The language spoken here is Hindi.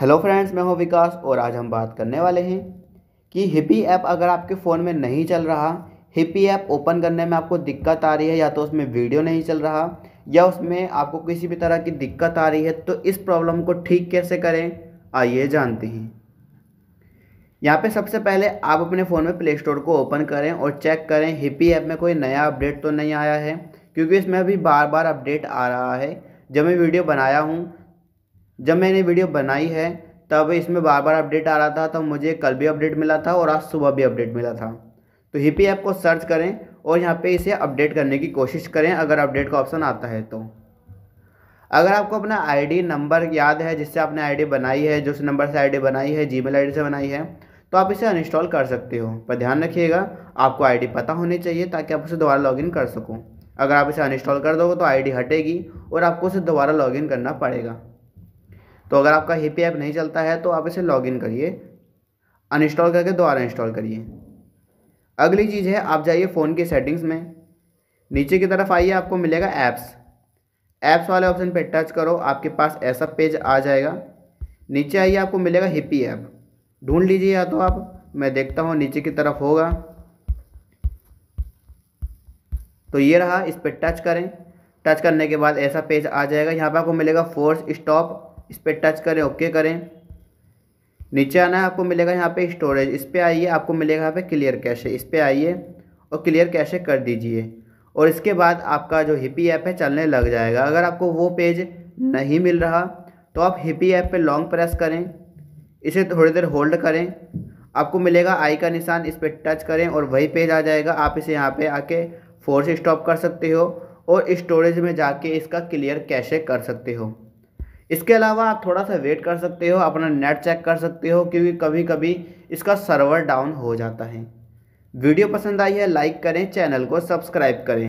हेलो फ्रेंड्स मैं हूं विकास और आज हम बात करने वाले हैं कि हिपी ऐप अगर आपके फ़ोन में नहीं चल रहा हिपी ऐप ओपन करने में आपको दिक्कत आ रही है या तो उसमें वीडियो नहीं चल रहा या उसमें आपको किसी भी तरह की दिक्कत आ रही है तो इस प्रॉब्लम को ठीक कैसे करें आइए जानते हैं यहाँ पे सबसे पहले आप अपने फ़ोन में प्ले स्टोर को ओपन करें और चेक करें हिपी ऐप में कोई नया अपडेट तो नहीं आया है क्योंकि इसमें अभी बार बार अपडेट आ रहा है जब मैं वीडियो बनाया हूँ जब मैंने वीडियो बनाई है तब इसमें बार बार अपडेट आ रहा था तो मुझे कल भी अपडेट मिला था और आज सुबह भी अपडेट मिला था तो हिपी ऐप को सर्च करें और यहाँ पे इसे अपडेट करने की कोशिश करें अगर अपडेट का ऑप्शन आता है तो अगर आपको अपना आईडी नंबर याद है जिससे आपने आईडी बनाई है जिस नंबर से आईडी बनाई है जीमेल आईडी से बनाई है तो आप इसे अनइंस्टॉल कर सकते हो पर ध्यान रखिएगा आपको आईडी पता होनी चाहिए ताकि आप उसे दोबारा लॉगिन कर सको अगर आप इसे अनइंस्टॉल कर दोगे तो आईडी हटेगी और आपको उसे दोबारा लॉगिन करना पड़ेगा तो अगर आपका हेपी ऐप नहीं चलता है तो आप इसे लॉगिन करिए अनइंस्टॉल करके दोबारा इंस्टॉल करिए अगली चीज़ है आप जाइए फ़ोन की सेटिंग्स में नीचे की तरफ आइए आपको मिलेगा ऐप्स ऐप्स वाले ऑप्शन पर टच करो आपके पास ऐसा पेज आ जाएगा नीचे आइए आपको मिलेगा हिप्पी ऐप ढूंढ लीजिए या तो आप मैं देखता हूँ नीचे की तरफ होगा तो ये रहा इस पर टच करें टच करने के बाद ऐसा पेज आ जाएगा यहाँ पर आपको मिलेगा फोर्स स्टॉप इस पर टच करें ओके करें नीचे आना है आपको मिलेगा यहाँ पे स्टोरेज इस पर आइए आपको मिलेगा यहाँ पे क्लियर कैशे इस पर आइए और क्लियर कैशे कर दीजिए और इसके बाद आपका जो हिपी ऐप है चलने लग जाएगा अगर आपको वो पेज नहीं मिल रहा तो आप हिपी ऐप पे लॉन्ग प्रेस करें इसे थोड़ी देर होल्ड करें आपको मिलेगा आई का निशान इस पर टच करें और वही पेज आ जाएगा आप इसे यहाँ पर आके फोर्स स्टॉप कर सकते हो और स्टोरेज में जाके इसका क्लियर कैशे कर सकते हो इसके अलावा आप थोड़ा सा वेट कर सकते हो अपना नेट चेक कर सकते हो क्योंकि कभी कभी इसका सर्वर डाउन हो जाता है वीडियो पसंद आई है लाइक करें चैनल को सब्सक्राइब करें